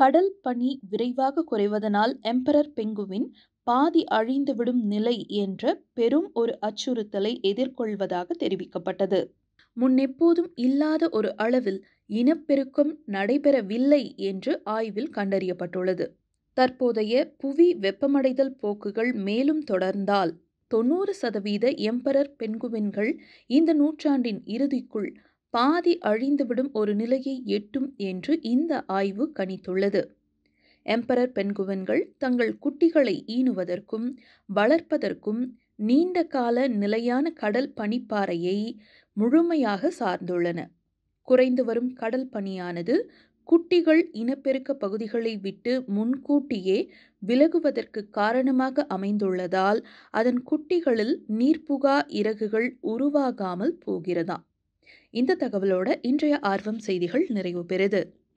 கடல் பனி விரைவாக குறைவதனால் எம்பரர் பெங்குவின் பாதி அழிந்துவிடும் நிலை என்ற பெரும் ஒரு அச்சுறுத்தலை எதிர்கொள்வதாக தெரிவிக்கப்பட்டது முன்னெப்போதும் இல்லாத ஒரு அளவில் இனப்பெருக்கம் நடைபெறவில்லை என்று ஆய்வில் கண்டறியப்பட்டுள்ளது தற்போதைய புவி வெப்பமடைதல் போக்குகள் மேலும் தொடர்ந்தால் தொண்ணூறு சதவீத எம்பரர் பெண்குவின்கள் இந்த நூற்றாண்டின் இறுதிக்குள் பாதி அழிந்துவிடும் ஒரு நிலையை எட்டும் என்று இந்த ஆய்வு கணித்துள்ளது எம்பரர் பெண்குவன்கள் தங்கள் குட்டிகளை ஈனுவதற்கும் வளர்ப்பதற்கும் நீண்ட கால நிலையான கடல் பனிப்பாறையை முழுமையாக சார்ந்துள்ளன குறைந்து வரும் கடல் பனியானது குட்டிகள் இனப்பெருக்க பகுதிகளை விட்டு முன்கூட்டியே விலகுவதற்கு காரணமாக அமைந்துள்ளதால் அதன் குட்டிகளில் நீர்ப்புகா இறகுகள் உருவாகாமல் போகிறதாம் இந்த தகவலோட இன்றைய ஆர்வம் செய்திகள் நிறைவு பெறுது